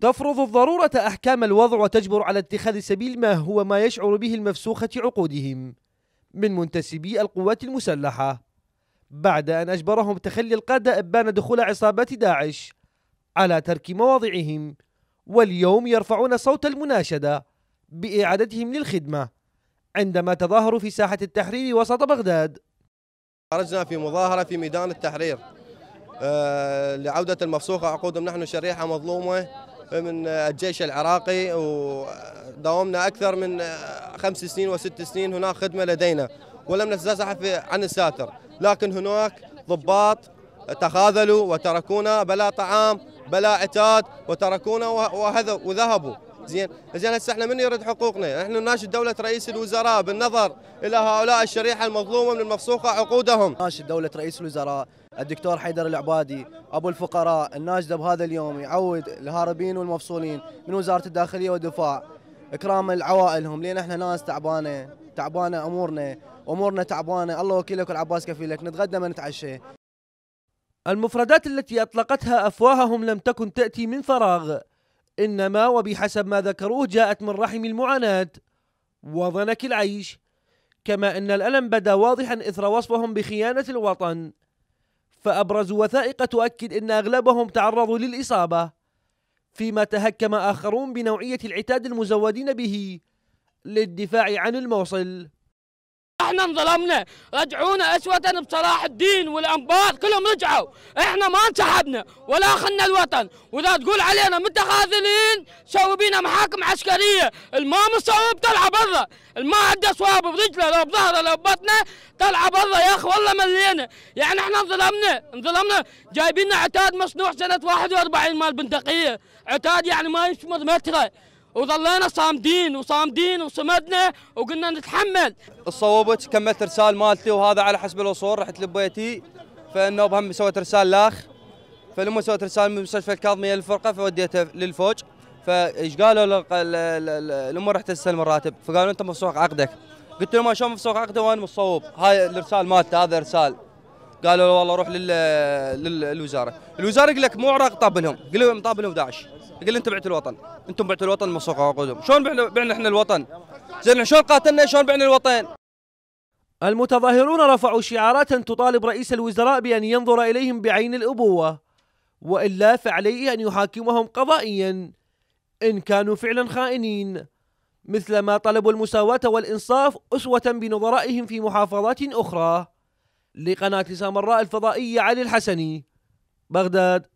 تفرض الضرورة أحكام الوضع وتجبر على اتخاذ سبيل ما هو ما يشعر به المفسوخة عقودهم من منتسبي القوات المسلحة بعد أن أجبرهم تخلي القادة أبان دخول عصابات داعش على ترك مواضعهم واليوم يرفعون صوت المناشدة بإعادتهم للخدمة عندما تظاهروا في ساحة التحرير وسط بغداد خرجنا في مظاهرة في ميدان التحرير آه، لعودة المفسوخة عقودهم نحن شريحة مظلومة من الجيش العراقي وداومنا أكثر من خمس سنين وست سنين هناك خدمة لدينا ولم نتزحزح عن الساتر لكن هناك ضباط تخاذلوا وتركونا بلا طعام بلا عتاد وتركونا وذهبوا زين زين هسه احنا من يرد حقوقنا احنا نناشد دوله رئيس الوزراء بالنظر الى هؤلاء الشريحه المظلومه من المفسوقه عقودهم ناشد دوله رئيس الوزراء الدكتور حيدر العبادي ابو الفقراء الناشده بهذا اليوم يعود الهاربين والمفصولين من وزاره الداخليه والدفاع اكرام لعوائلهم لان احنا ناس تعبانه تعبانه امورنا امورنا تعبانه الله وكيلك والعباس كفيلك نتغدى ما نتعشى المفردات التي اطلقتها افواههم لم تكن تاتي من فراغ إنما وبحسب ما ذكروه جاءت من رحم المعاناة وضنك العيش كما أن الألم بدا واضحا إثر وصفهم بخيانة الوطن فأبرز وثائق تؤكد أن أغلبهم تعرضوا للإصابة فيما تهكم آخرون بنوعية العتاد المزودين به للدفاع عن الموصل احنا انظلمنا رجعونا اسوة بصلاح الدين والانبار كلهم رجعوا احنا ما انسحبنا ولا اخذنا الوطن واذا تقول علينا متخاذلين سووا بينا محاكم عسكريه الما مصوب طلع برا الما عنده صواب برجله لو بظهره لو ببطنه طلع برا يا اخ والله ملينا يعني احنا انظلمنا انظلمنا جايبين عتاد مصنوع سنه 41 مال بندقيه عتاد يعني ما يشمر متره وظلينا صامدين وصامدين وصمدنا وقلنا نتحمل الصوبت كملت رسال مالتي وهذا على حسب الوصول رحت لبيتي فانه بهم سويت رسال لاخ فلما سويت رساله من مستشفى الكاظميه للفرقه فوديته للفوج فايش قالوا لما رحت استلم الراتب فقالوا انت مفسوخ عقدك قلت لهم شلون مفسوخ عقدي وانا مصوب هاي الارسال مالته هذا ارسال قالوا والله روح لل... للوزاره الوزاره يقول لك مو عراق طابلهم قال لهم طابلهم داعش قال انت بعت الوطن انتم بعتوا الوطن مسوق عقودهم شلون بعنا بعنا احنا الوطن زين شلون قاتلنا شلون بعنا الوطن المتظاهرون رفعوا شعارات تطالب رئيس الوزراء بأن ينظر إليهم بعين الأبوة وإلا فعليه أن يحاكمهم قضائيا إن كانوا فعلا خائنين مثلما طلبوا المساواة والإنصاف أسوة بنظرائهم في محافظات أخرى لقناة سامراء الفضائية علي الحسني بغداد